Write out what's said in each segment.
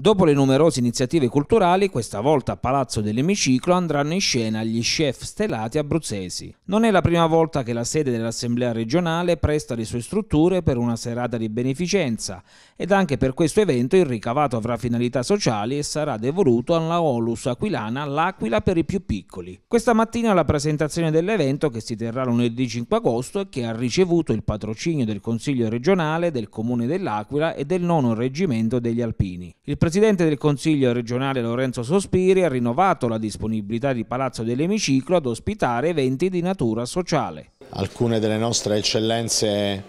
Dopo le numerose iniziative culturali, questa volta a Palazzo dell'Emiciclo andranno in scena gli chef stellati abruzzesi. Non è la prima volta che la sede dell'Assemblea regionale presta le sue strutture per una serata di beneficenza ed anche per questo evento il ricavato avrà finalità sociali e sarà devoluto alla Olus Aquilana L'Aquila per i più piccoli. Questa mattina la presentazione dell'evento che si terrà lunedì 5 agosto e che ha ricevuto il patrocinio del Consiglio regionale, del Comune dell'Aquila e del nono reggimento degli Alpini. Il presidente del Consiglio regionale Lorenzo Sospiri ha rinnovato la disponibilità di Palazzo dell'Emiciclo ad ospitare eventi di natura sociale. Alcune delle nostre eccellenze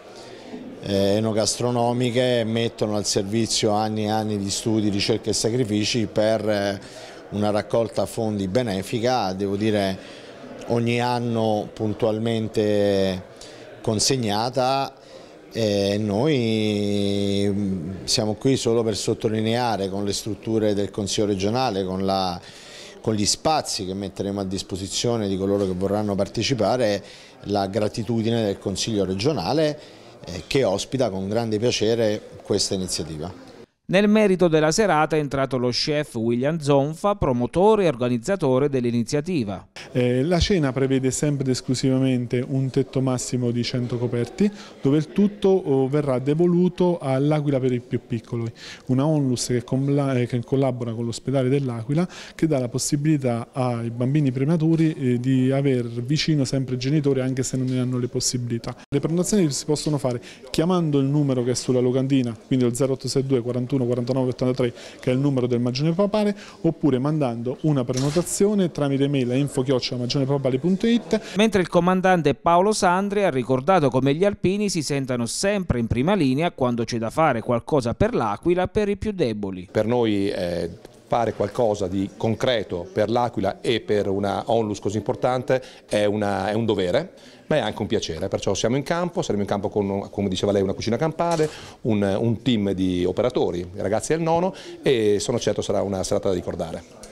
eh, enogastronomiche mettono al servizio anni e anni di studi, ricerche e sacrifici per eh, una raccolta fondi benefica, devo dire ogni anno puntualmente consegnata e eh, noi siamo qui solo per sottolineare con le strutture del Consiglio regionale, con, la, con, gli spazi che metteremo a disposizione di coloro che vorranno partecipare, la gratitudine del Consiglio regionale eh, che ospita con grande piacere questa iniziativa. Nel merito della serata è entrato lo chef William Zonfa, promotore e organizzatore dell'iniziativa. Eh, la cena prevede sempre ed esclusivamente un tetto massimo di 100 coperti, dove il tutto oh, verrà devoluto all'Aquila per i più piccoli, una onlus che, eh, che collabora con l'ospedale dell'Aquila che dà la possibilità ai bambini prematuri eh, di aver vicino sempre genitori anche se non ne hanno le possibilità. Le prenotazioni si possono fare chiamando il numero che è sulla locandina, quindi il 0862 41 49 83 che è il numero del magione papale, oppure mandando una prenotazione tramite mail a info c'è Mentre il comandante Paolo Sandri ha ricordato come gli alpini si sentano sempre in prima linea quando c'è da fare qualcosa per l'Aquila per i più deboli. Per noi eh, fare qualcosa di concreto per l'Aquila e per una onlus così importante è, una, è un dovere ma è anche un piacere, perciò siamo in campo, saremo in campo con, come diceva lei, una cucina campale, un, un team di operatori, ragazzi del nono e sono certo sarà una serata da ricordare.